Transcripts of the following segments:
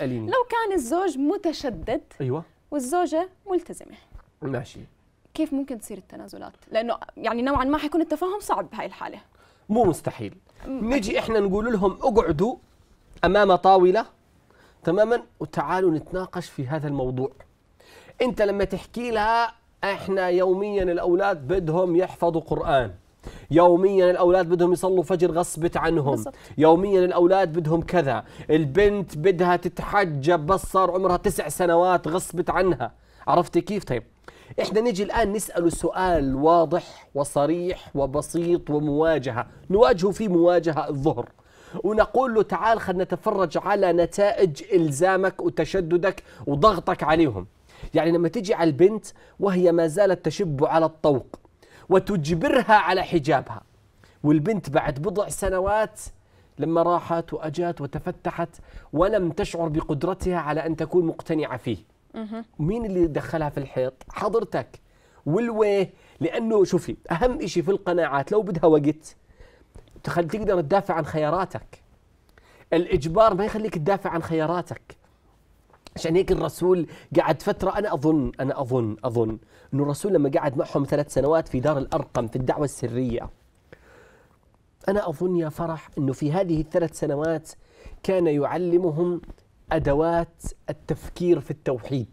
اسأليني لو كان الزوج متشدد أيوة والزوجة ملتزمة ماشي كيف ممكن تصير التنازلات؟ لأنه يعني نوعا ما حيكون التفاهم صعب بهاي الحالة مو مستحيل نجي احنا نقول لهم اقعدوا امام طاوله تماما وتعالوا نتناقش في هذا الموضوع انت لما تحكي لها احنا يوميا الاولاد بدهم يحفظوا قران يوميا الاولاد بدهم يصلوا فجر غصبت عنهم بالزبط. يوميا الاولاد بدهم كذا البنت بدها تتحجب بس صار عمرها تسع سنوات غصبت عنها عرفتي كيف طيب احنا نجي الان نساله سؤال واضح وصريح وبسيط ومواجهه نواجهه في مواجهه الظهر ونقول له تعال خلينا نتفرج على نتائج الزامك وتشددك وضغطك عليهم يعني لما تجي على البنت وهي ما زالت تشب على الطوق وتجبرها على حجابها والبنت بعد بضع سنوات لما راحت واجت وتفتحت ولم تشعر بقدرتها على ان تكون مقتنعه فيه. مين اللي دخلها في الحيط؟ حضرتك والويه لانه شوفي اهم شيء في القناعات لو بدها وقت تقدر تدافع عن خياراتك. الاجبار ما يخليك تدافع عن خياراتك. عشان هيك الرسول قعد فترة أنا أظن أنا أظن أظن أنه الرسول لما قعد معهم ثلاث سنوات في دار الأرقم في الدعوة السرية أنا أظن يا فرح أنه في هذه الثلاث سنوات كان يعلمهم أدوات التفكير في التوحيد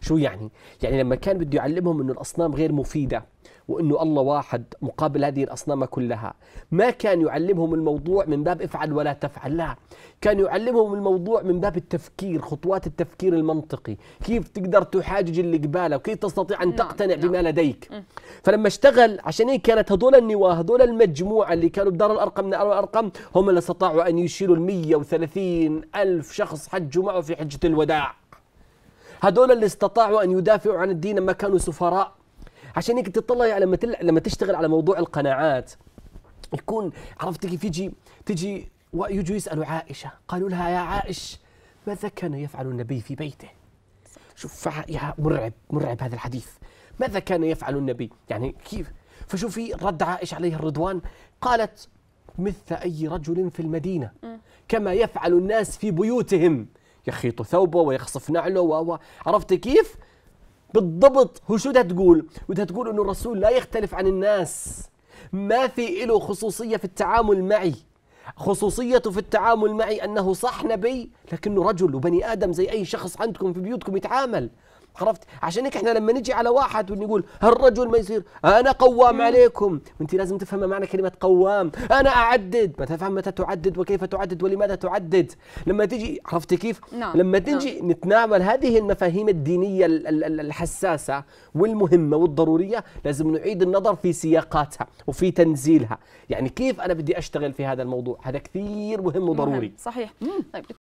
شو يعني؟ يعني لما كان بده يعلمهم انه الاصنام غير مفيده وانه الله واحد مقابل هذه الاصنام كلها، ما كان يعلمهم الموضوع من باب افعل ولا تفعل، لا، كان يعلمهم الموضوع من باب التفكير، خطوات التفكير المنطقي، كيف تقدر تحاجج اللي قبالك، وكيف تستطيع ان نعم، تقتنع نعم. بما لديك. فلما اشتغل عشان هيك كانت هذول النواه، هذول المجموعه اللي كانوا بدار الارقم من الارقم هم اللي استطاعوا ان يشيلوا ال 130 الف شخص حجوا معه في حجه الوداع. هذول اللي استطاعوا أن يدافعوا عن الدين لما كانوا سفراء عشان هيك تطلع يعني لما تل... لما تشتغل على موضوع القناعات يكون عرفت كيف يجي تجي ويجوا يسالوا عائشه قالوا لها يا عائش ماذا كان يفعل النبي في بيته؟ شوف يا مرعب مرعب هذا الحديث ماذا كان يفعل النبي؟ يعني كيف؟ فشوفي رد عائشه عليه الرضوان قالت مثل اي رجل في المدينه كما يفعل الناس في بيوتهم يخيط ثوبه ويخصف نعله و و عرفت كيف؟ بالضبط هو شو بدها تقول؟ بدها تقول انه الرسول لا يختلف عن الناس ما في له خصوصية في التعامل معي خصوصيته في التعامل معي أنه صح نبي لكنه رجل وبني آدم زي أي شخص عندكم في بيوتكم يتعامل عرفت عشان هيك احنا لما نجي على واحد ونقول هالرجل ما يصير انا قوام عليكم انت لازم تفهم معنى كلمه قوام انا اعدد ما تفهم متى تعدد وكيف تعدد ولماذا تعدد لما تجي عرفت كيف نعم. لما نعم. تجي نعم. نتناول هذه المفاهيم الدينيه الحساسه والمهمه والضروريه لازم نعيد النظر في سياقاتها وفي تنزيلها يعني كيف انا بدي اشتغل في هذا الموضوع هذا كثير مهم وضروري مهم. صحيح مم. طيب